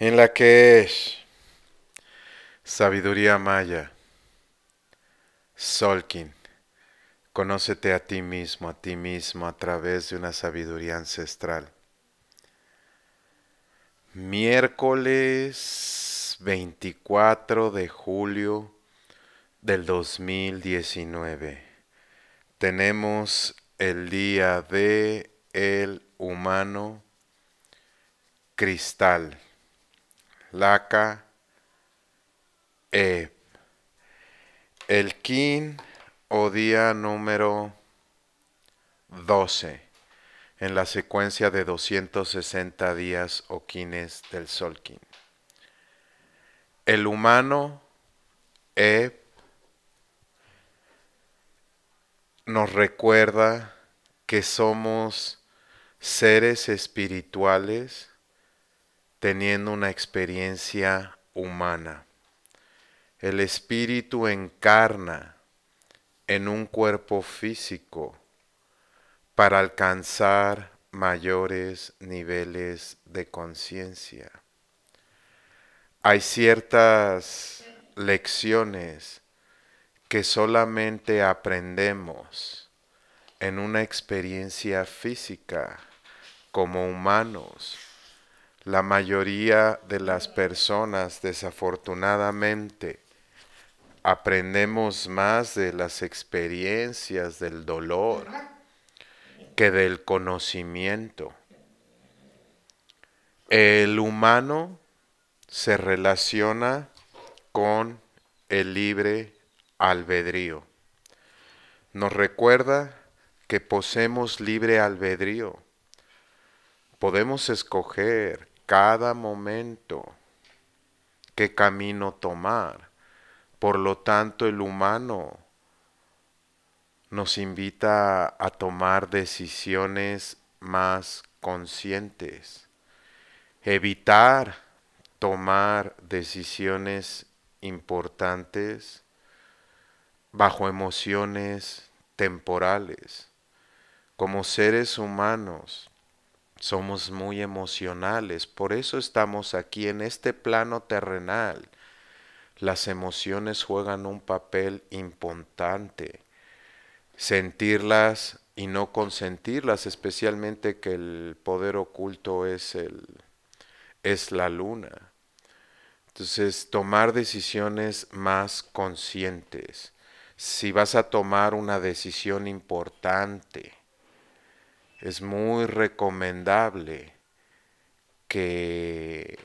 en la que es sabiduría maya, Solkin, conócete a ti mismo, a ti mismo a través de una sabiduría ancestral. Miércoles 24 de julio del 2019. Tenemos el día de el humano cristal. Laca, E. El Kin o día número 12 en la secuencia de 260 días o quines del sol Solkin. El humano e nos recuerda que somos seres espirituales teniendo una experiencia humana. El espíritu encarna en un cuerpo físico para alcanzar mayores niveles de conciencia. Hay ciertas lecciones que solamente aprendemos en una experiencia física como humanos la mayoría de las personas desafortunadamente aprendemos más de las experiencias del dolor que del conocimiento. El humano se relaciona con el libre albedrío. Nos recuerda que poseemos libre albedrío. Podemos escoger cada momento qué camino tomar. Por lo tanto, el humano nos invita a tomar decisiones más conscientes, evitar tomar decisiones importantes bajo emociones temporales. Como seres humanos somos muy emocionales, por eso estamos aquí en este plano terrenal. Las emociones juegan un papel importante. Sentirlas y no consentirlas, especialmente que el poder oculto es, el, es la luna. Entonces, tomar decisiones más conscientes. Si vas a tomar una decisión importante, es muy recomendable que,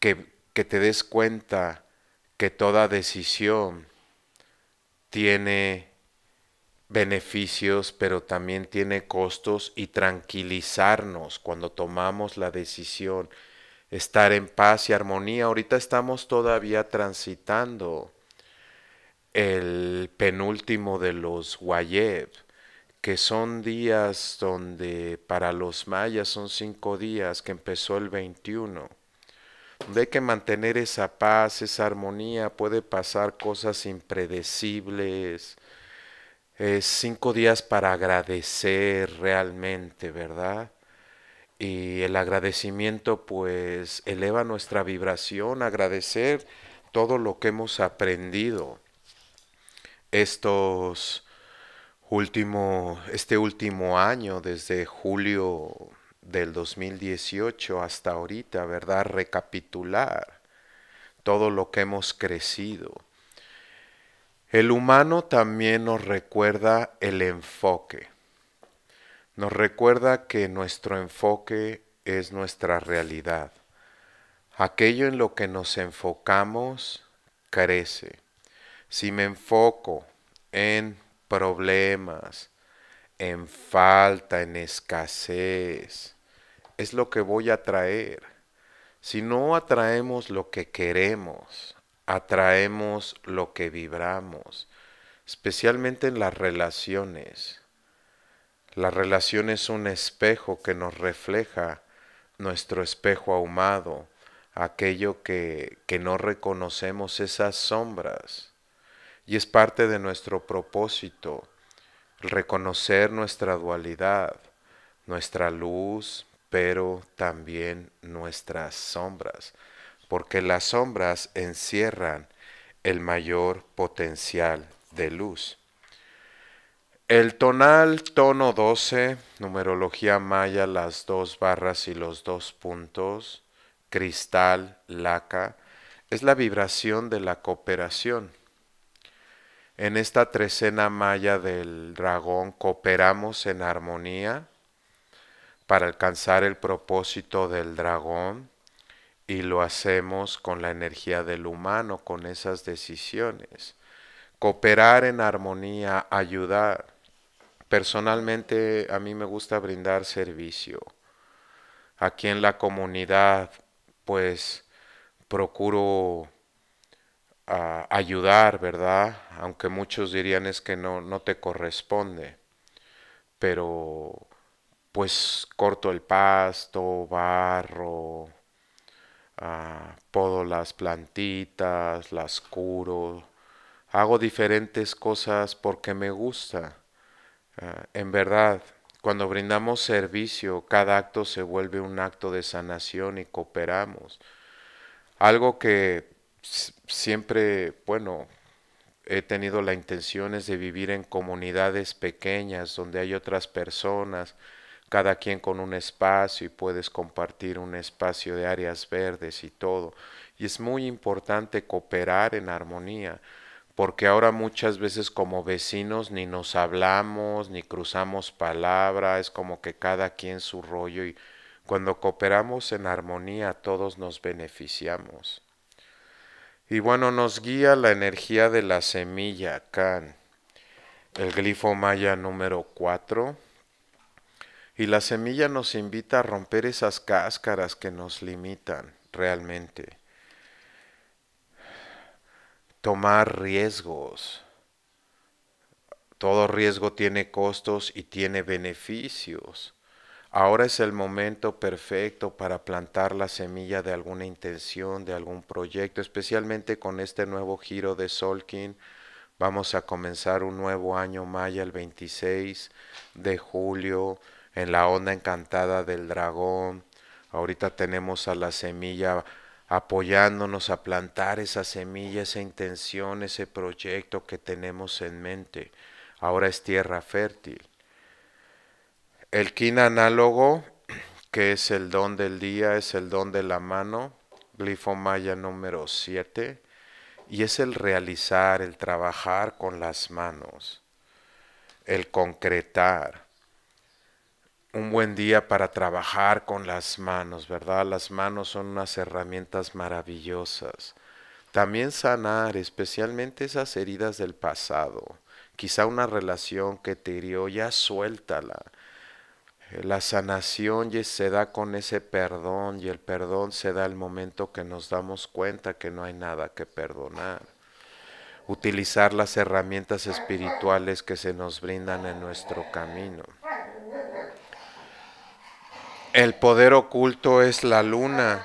que, te des cuenta que toda decisión tiene beneficios, pero también tiene costos y tranquilizarnos cuando tomamos la decisión, estar en paz y armonía. Ahorita estamos todavía transitando el penúltimo de los Wayeb, que son días donde para los mayas son cinco días, que empezó el 21, donde hay que mantener esa paz, esa armonía, puede pasar cosas impredecibles, es cinco días para agradecer realmente, ¿verdad? Y el agradecimiento pues eleva nuestra vibración, agradecer todo lo que hemos aprendido estos último, este último año, desde julio del 2018 hasta ahorita, ¿verdad? Recapitular todo lo que hemos crecido. El humano también nos recuerda el enfoque. Nos recuerda que nuestro enfoque es nuestra realidad. Aquello en lo que nos enfocamos crece. Si me enfoco en problemas, en falta, en escasez. Es lo que voy a traer. Si no atraemos lo que queremos, atraemos lo que vibramos, especialmente en las relaciones. La relación es un espejo que nos refleja nuestro espejo ahumado, aquello que, que no reconocemos, esas sombras y es parte de nuestro propósito, reconocer nuestra dualidad, nuestra luz, pero también nuestras sombras, porque las sombras encierran el mayor potencial de luz. El tonal tono 12, numerología maya, las dos barras y los dos puntos, cristal, laca, es la vibración de la cooperación, en esta trecena maya del dragón cooperamos en armonía para alcanzar el propósito del dragón y lo hacemos con la energía del humano, con esas decisiones. Cooperar en armonía, ayudar. Personalmente a mí me gusta brindar servicio. Aquí en la comunidad, pues procuro ayudar, ¿verdad? Aunque muchos dirían es que no, no te corresponde, pero pues corto el pasto, barro, ah, podo las plantitas, las curo, hago diferentes cosas porque me gusta. Ah, en verdad, cuando brindamos servicio, cada acto se vuelve un acto de sanación y cooperamos. Algo que siempre, bueno, he tenido la intención es de vivir en comunidades pequeñas donde hay otras personas, cada quien con un espacio y puedes compartir un espacio de áreas verdes y todo. Y es muy importante cooperar en armonía, porque ahora muchas veces como vecinos ni nos hablamos, ni cruzamos palabra, es como que cada quien su rollo y cuando cooperamos en armonía todos nos beneficiamos. Y bueno, nos guía la energía de la semilla, can, el glifo maya número 4. Y la semilla nos invita a romper esas cáscaras que nos limitan realmente. Tomar riesgos. Todo riesgo tiene costos y tiene beneficios. Ahora es el momento perfecto para plantar la semilla de alguna intención, de algún proyecto, especialmente con este nuevo giro de Solkin. Vamos a comenzar un nuevo año Maya el 26 de julio en la onda encantada del dragón. Ahorita tenemos a la semilla apoyándonos a plantar esa semilla, esa intención, ese proyecto que tenemos en mente. Ahora es tierra fértil el kin análogo, que es el don del día, es el don de la mano, glifo maya número 7, y es el realizar, el trabajar con las manos, el concretar. Un buen día para trabajar con las manos, ¿verdad? Las manos son unas herramientas maravillosas. También sanar, especialmente esas heridas del pasado. Quizá una relación que te hirió, ya suéltala la sanación se da con ese perdón y el perdón se da al momento que nos damos cuenta que no hay nada que perdonar. Utilizar las herramientas espirituales que se nos brindan en nuestro camino. El poder oculto es la luna.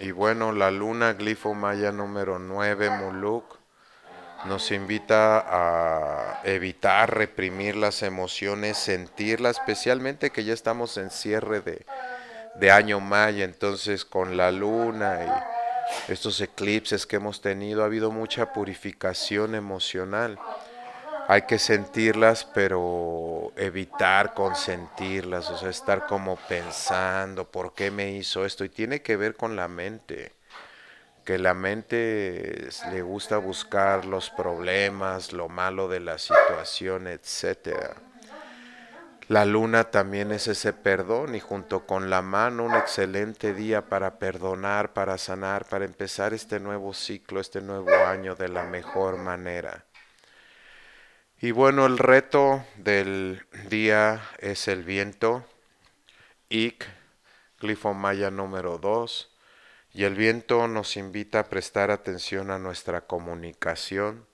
Y bueno, la luna, glifo maya número 9, Muluk nos invita a evitar reprimir las emociones, sentirlas, especialmente que ya estamos en cierre de, año maya, entonces con la luna y estos eclipses que hemos tenido, ha habido mucha purificación emocional. Hay que sentirlas, pero evitar consentirlas, o sea, estar como pensando, ¿por qué me hizo esto? Y tiene que ver con la mente que la mente le gusta buscar los problemas, lo malo de la situación, etcétera. La luna también es ese perdón y junto con la mano un excelente día para perdonar, para sanar, para empezar este nuevo ciclo, este nuevo año de la mejor manera. Y bueno, el reto del día es el viento, IC, maya número 2 y el viento nos invita a prestar atención a nuestra comunicación,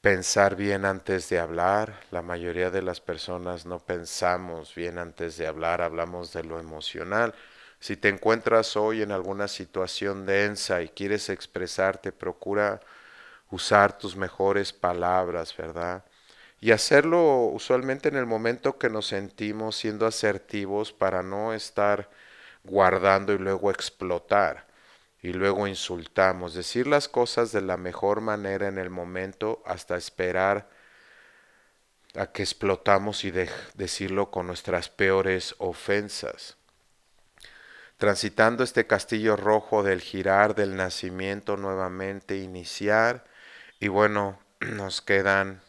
pensar bien antes de hablar. La mayoría de las personas no pensamos bien antes de hablar, hablamos de lo emocional. Si te encuentras hoy en alguna situación densa y quieres expresarte, procura usar tus mejores palabras, ¿verdad? Y hacerlo usualmente en el momento que nos sentimos siendo asertivos para no estar guardando y luego explotar y luego insultamos, decir las cosas de la mejor manera en el momento hasta esperar a que explotamos y decirlo con nuestras peores ofensas. Transitando este castillo rojo del girar del nacimiento nuevamente, iniciar y bueno, nos quedan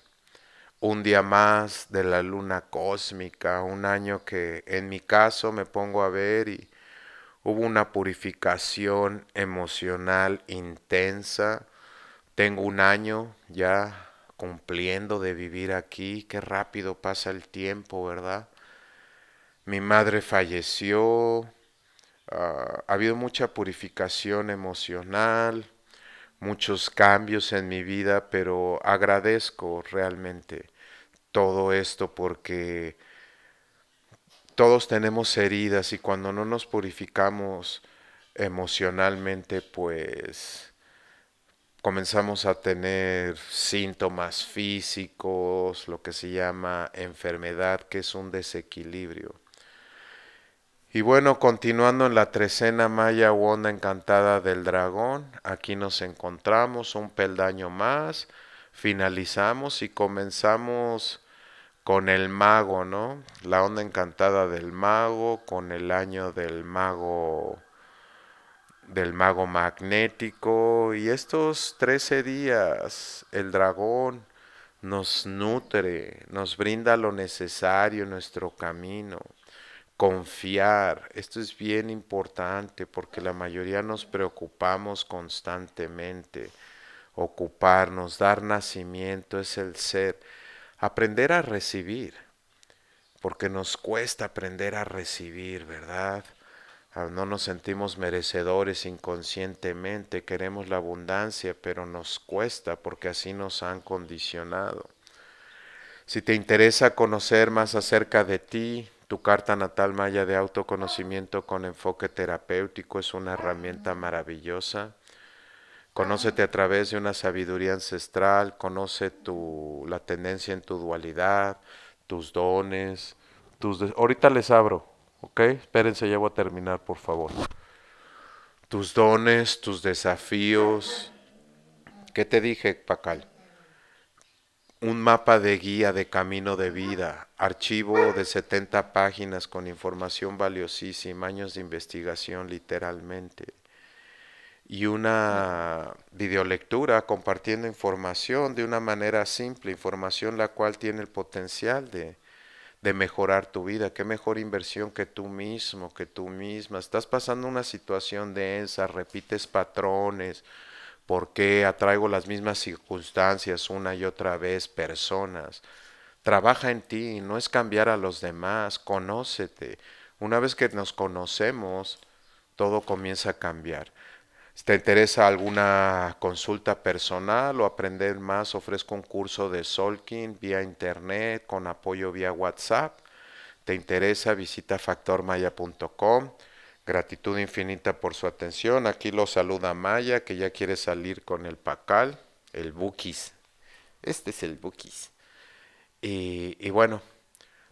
un día más de la luna cósmica, un año que en mi caso me pongo a ver y hubo una purificación emocional intensa. Tengo un año ya cumpliendo de vivir aquí, qué rápido pasa el tiempo, ¿verdad? Mi madre falleció, ah, ha habido mucha purificación emocional, muchos cambios en mi vida, pero agradezco realmente todo esto porque todos tenemos heridas y cuando no nos purificamos emocionalmente, pues comenzamos a tener síntomas físicos, lo que se llama enfermedad, que es un desequilibrio. Y bueno, continuando en la trecena maya onda encantada del dragón, aquí nos encontramos un peldaño más, finalizamos y comenzamos con el mago, ¿no? La onda encantada del mago, con el año del mago del mago magnético y estos 13 días el dragón nos nutre, nos brinda lo necesario en nuestro camino. Confiar, esto es bien importante porque la mayoría nos preocupamos constantemente. Ocuparnos, dar nacimiento es el ser Aprender a recibir, porque nos cuesta aprender a recibir, ¿verdad? Ah, no nos sentimos merecedores inconscientemente, queremos la abundancia, pero nos cuesta porque así nos han condicionado. Si te interesa conocer más acerca de ti, tu carta natal Maya de autoconocimiento con enfoque terapéutico es una herramienta maravillosa Conócete a través de una sabiduría ancestral, conoce tu, la tendencia en tu dualidad, tus dones, tus... Ahorita les abro, ¿ok? Espérense, ya voy a terminar, por favor. Tus dones, tus desafíos. ¿Qué te dije, Pacal? un mapa de guía de camino de vida, archivo de 70 páginas con información valiosísima, años de investigación literalmente y una videolectura compartiendo información de una manera simple, información la cual tiene el potencial de, de mejorar tu vida. Qué mejor inversión que tú mismo, que tú misma. Estás pasando una situación densa, repites patrones, por qué atraigo las mismas circunstancias una y otra vez, personas. Trabaja en ti, no es cambiar a los demás, conócete. Una vez que nos conocemos, todo comienza a cambiar. Si te interesa alguna consulta personal o aprender más, ofrezco un curso de Solking vía internet con apoyo vía WhatsApp. Te interesa, visita factormaya.com. Gratitud infinita por su atención. Aquí lo saluda Maya, que ya quiere salir con el Pacal, el Bukis. Este es el Bukis. Y, bueno,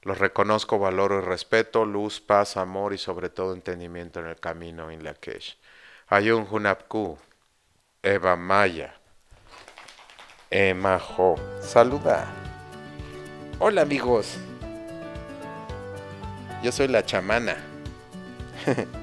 los reconozco, valoro y respeto, luz, paz, amor y sobre todo entendimiento en el camino en la Ayun Hunapku, Eva Maya, Emajo. Saluda. Hola amigos. Yo soy la chamana.